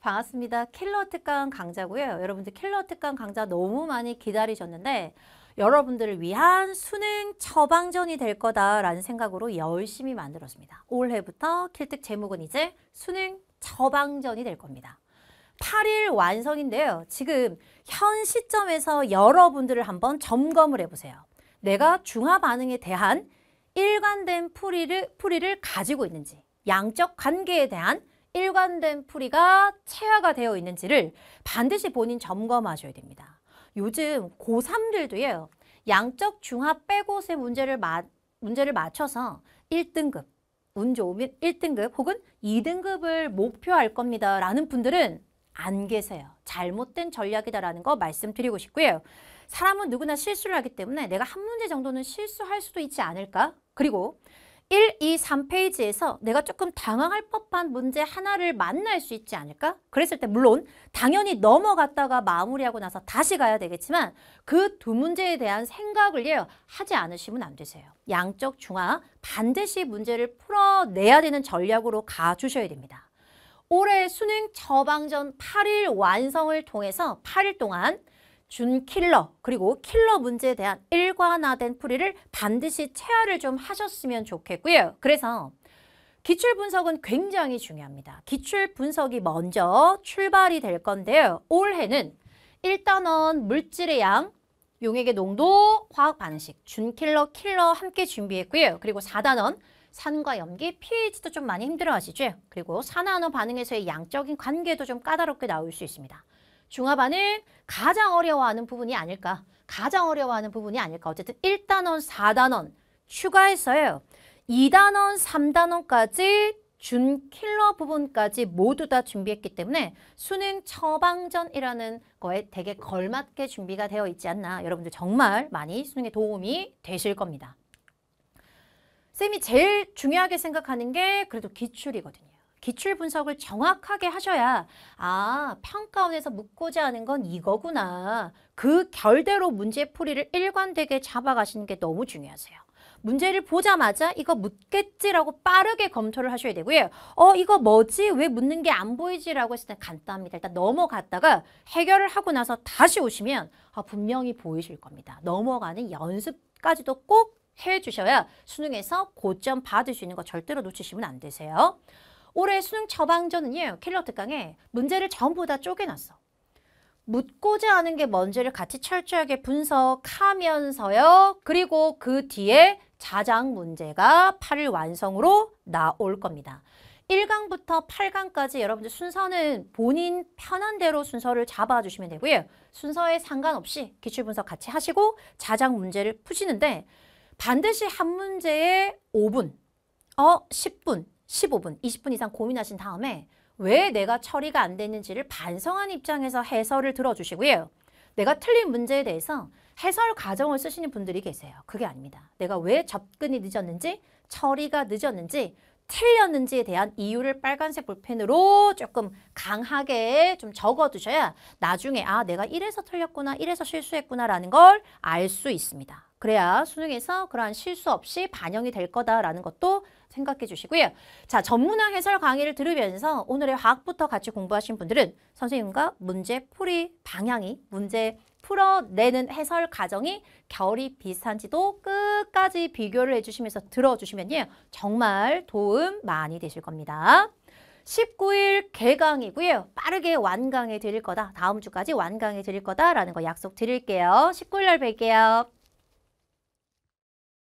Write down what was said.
반갑습니다. 킬러 특강 강자고요. 여러분들 킬러 특강 강자 너무 많이 기다리셨는데 여러분들을 위한 수능 처방전이 될 거다라는 생각으로 열심히 만들었습니다. 올해부터 킬특 제목은 이제 수능 처방전이 될 겁니다. 8일 완성인데요. 지금 현 시점에서 여러분들을 한번 점검을 해보세요. 내가 중화 반응에 대한 일관된 풀이를, 풀이를 가지고 있는지 양적 관계에 대한 일관된 풀이가 체화가 되어 있는지를 반드시 본인 점검하셔야 됩니다. 요즘 고3들도요. 양적 중합 빼고의 문제를, 마, 문제를 맞춰서 1등급, 운 좋으면 1등급 혹은 2등급을 목표할 겁니다. 라는 분들은 안 계세요. 잘못된 전략이다라는 거 말씀드리고 싶고요. 사람은 누구나 실수를 하기 때문에 내가 한 문제 정도는 실수할 수도 있지 않을까? 그리고 1, 2, 3페이지에서 내가 조금 당황할 법한 문제 하나를 만날 수 있지 않을까? 그랬을 때 물론 당연히 넘어갔다가 마무리하고 나서 다시 가야 되겠지만 그 두 문제에 대한 생각을 예, 하지 않으시면 안 되세요. 양적 중앙 반드시 문제를 풀어내야 되는 전략으로 가주셔야 됩니다. 올해 수능 처방전 8일 완성을 통해서 8일 동안 준 킬러 그리고 킬러 문제에 대한 일관화된 풀이를 반드시 체화를 좀 하셨으면 좋겠고요. 그래서 기출 분석은 굉장히 중요합니다. 기출 분석이 먼저 출발이 될 건데요. 올해는 1단원 물질의 양, 용액의 농도, 화학 반식, 준킬러, 킬러 함께 준비했고요. 그리고 4단원 산과 염기, pH도 좀 많이 힘들어 하시죠. 그리고 산화 반응에서의 양적인 관계도 좀 까다롭게 나올 수 있습니다. 중화반은 가장 어려워하는 부분이 아닐까. 가장 어려워하는 부분이 아닐까. 어쨌든 1단원, 4단원 추가해서요. 2단원, 3단원까지 준 킬러 부분까지 모두 다 준비했기 때문에 수능 처방전이라는 거에 되게 걸맞게 준비가 되어 있지 않나 여러분들 정말 많이 수능에 도움이 되실 겁니다. 쌤이 제일 중요하게 생각하는 게 그래도 기출이거든요. 기출 분석을 정확하게 하셔야 아 평가원에서 묻고자 하는 건 이거구나 그 결대로 문제풀이를 일관되게 잡아가시는 게 너무 중요하세요. 문제를 보자마자 이거 묻겠지라고 빠르게 검토를 하셔야 되고요. 어 이거 뭐지? 왜 묻는 게 안 보이지라고 했을 때 간단합니다. 일단 넘어갔다가 해결을 하고 나서 다시 오시면 아, 분명히 보이실 겁니다. 넘어가는 연습까지도 꼭 해주셔야 수능에서 고점 받을 수 있는 거 절대로 놓치시면 안 되세요. 올해 수능 처방전은요. 캘러특 강에 문제를 전부 다 쪼개놨어. 묻고자 하는 게 뭔지를 같이 철저하게 분석하면서요. 그리고 그 뒤에 자작 문제가 8일 완성으로 나올 겁니다. 1강부터 8강까지 여러분들 순서는 본인 편한 대로 순서를 잡아주시면 되고요. 순서에 상관없이 기출분석 같이 하시고 자작 문제를 푸시는데 반드시 한 문제에 5분, 어 10분 15분, 20분 이상 고민하신 다음에 왜 내가 처리가 안 됐는지를 반성한 입장에서 해설을 들어주시고요. 내가 틀린 문제에 대해서 해설 과정을 쓰시는 분들이 계세요. 그게 아닙니다. 내가 왜 접근이 늦었는지, 처리가 늦었는지, 틀렸는지에 대한 이유를 빨간색 볼펜으로 조금 강하게 좀 적어두셔야 나중에 아 내가 이래서 틀렸구나, 이래서 실수했구나라는 걸 알 수 있습니다. 그래야 수능에서 그러한 실수 없이 반영이 될 거다라는 것도 생각해 주시고요. 자, 전문화 해설 강의를 들으면서 오늘의 화학부터 같이 공부하신 분들은 선생님과 문제 풀이 방향이 문제 풀어내는 해설 과정이 결이 비슷한지도 끝까지 비교를 해주시면서 들어주시면요. 정말 도움 많이 되실 겁니다. 19일 개강이고요. 빠르게 완강해 드릴 거다. 다음 주까지 완강해 드릴 거다라는 거 약속 드릴게요. 19일 날 뵐게요.